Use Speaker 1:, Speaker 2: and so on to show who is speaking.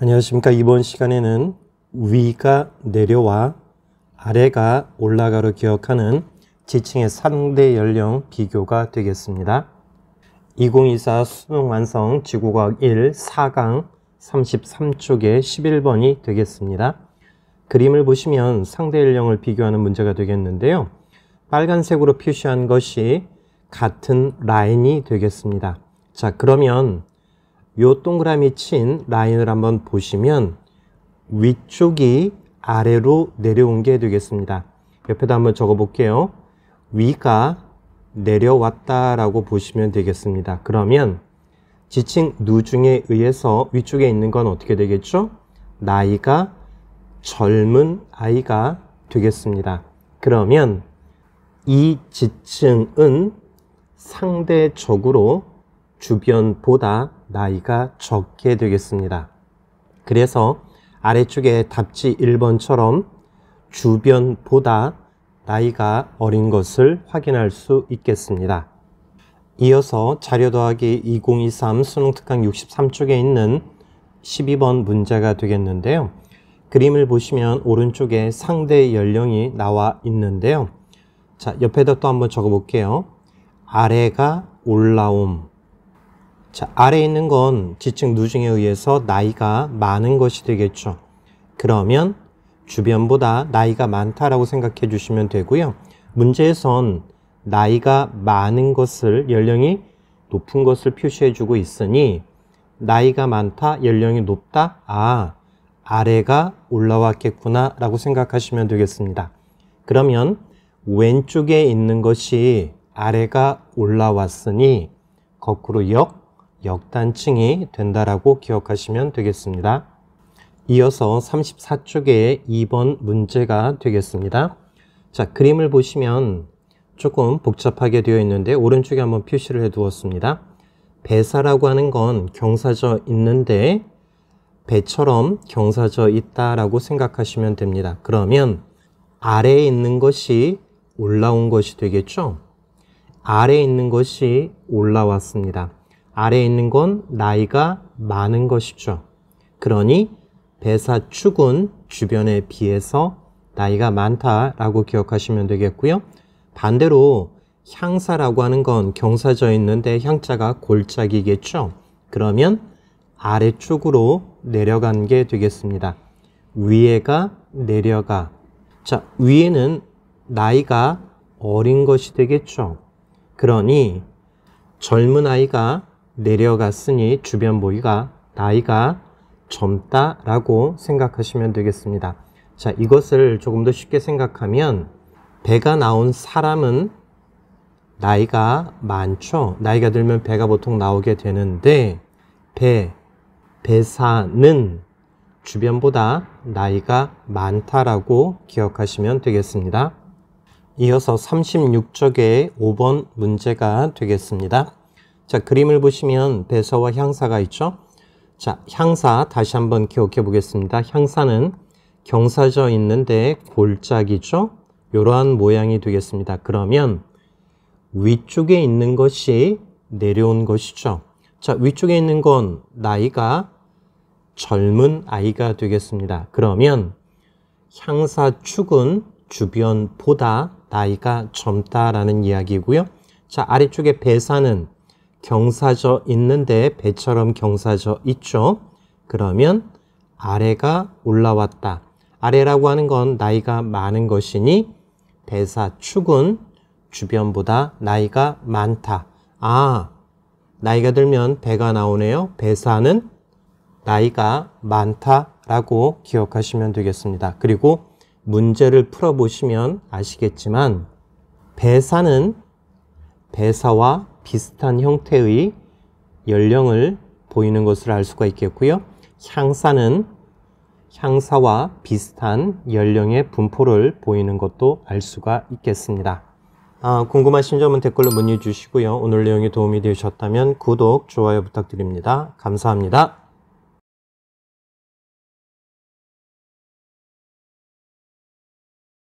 Speaker 1: 안녕하십니까. 이번 시간에는 위가 내려와 아래가 올라가로 기억하는 지층의 3대 연령 비교가 되겠습니다. 2024 수능 완성 지구과학 1 4강 3 3쪽에 11번이 되겠습니다. 그림을 보시면 상대 연령을 비교하는 문제가 되겠는데요. 빨간색으로 표시한 것이 같은 라인이 되겠습니다. 자, 그러면 요 동그라미 친 라인을 한번 보시면 위쪽이 아래로 내려온 게 되겠습니다. 옆에다 한번 적어 볼게요. 위가 내려왔다라고 보시면 되겠습니다. 그러면 지칭 누중에 의해서 위쪽에 있는 건 어떻게 되겠죠? 나이가 젊은 아이가 되겠습니다. 그러면 이 지층은 상대적으로 주변보다 나이가 적게 되겠습니다. 그래서 아래쪽에 답지 1번처럼 주변보다 나이가 어린 것을 확인할 수 있겠습니다. 이어서 자료 더하기 2023 수능 특강 63쪽에 있는 12번 문제가 되겠는데요. 그림을 보시면 오른쪽에 상대 연령이 나와 있는데요. 자, 옆에다 또 한번 적어 볼게요. 아래가 올라옴, 자, 아래에 있는 건 지층 누증에 의해서 나이가 많은 것이 되겠죠. 그러면 주변보다 나이가 많다라고 생각해 주시면 되고요. 문제에선 나이가 많은 것을 연령이 높은 것을 표시해 주고 있으니 나이가 많다, 연령이 높다, 아, 아래가 올라왔겠구나 라고 생각하시면 되겠습니다. 그러면 왼쪽에 있는 것이 아래가 올라왔으니 거꾸로 역 역단층이 된다라고 기억하시면 되겠습니다. 이어서 34쪽에 2번 문제가 되겠습니다. 자, 그림을 보시면 조금 복잡하게 되어 있는데 오른쪽에 한번 표시를 해 두었습니다. 배사라고 하는 건 경사져 있는데 배처럼 경사져 있다라고 생각하시면 됩니다. 그러면 아래에 있는 것이 올라온 것이 되겠죠? 아래에 있는 것이 올라왔습니다. 아래에 있는 건 나이가 많은 것이죠. 그러니 배사축은 주변에 비해서 나이가 많다라고 기억하시면 되겠고요. 반대로 향사라고 하는 건 경사져 있는데 향자가 골짜기겠죠. 그러면 아래쪽으로 내려간 게 되겠습니다. 위에가 내려가. 자, 위에는 나이가 어린 것이 되겠죠. 그러니 젊은 아이가 내려갔으니 주변 모이가 나이가 젊다라고 생각하시면 되겠습니다. 자, 이것을 조금 더 쉽게 생각하면 배가 나온 사람은 나이가 많죠. 나이가 들면 배가 보통 나오게 되는데 배, 배사는 주변보다 나이가 많다라고 기억하시면 되겠습니다. 이어서 36쪽의 5번 문제가 되겠습니다. 자, 그림을 보시면 배서와 향사가 있죠? 자, 향사 다시 한번 기억해 보겠습니다. 향사는 경사져 있는데 골짜기죠? 이러한 모양이 되겠습니다. 그러면 위쪽에 있는 것이 내려온 것이죠. 자, 위쪽에 있는 건 나이가 젊은 아이가 되겠습니다. 그러면 향사축은 주변보다 나이가 젊다라는 이야기고요. 자, 아래쪽에 배사는 경사져 있는데 배처럼 경사져 있죠. 그러면 아래가 올라왔다. 아래라고 하는 건 나이가 많은 것이니 대사축은 주변보다 나이가 많다. 아, 나이가 들면 배가 나오네요. 배사는 나이가 많다라고 기억하시면 되겠습니다. 그리고 문제를 풀어보시면 아시겠지만 배사는 배사와 비슷한 형태의 연령을 보이는 것을 알 수가 있겠고요. 향사는 향사와 비슷한 연령의 분포를 보이는 것도 알 수가 있겠습니다. 아, 궁금하신 점은 댓글로 문의 주시고요. 오늘 내용이 도움이 되셨다면 구독, 좋아요 부탁드립니다. 감사합니다.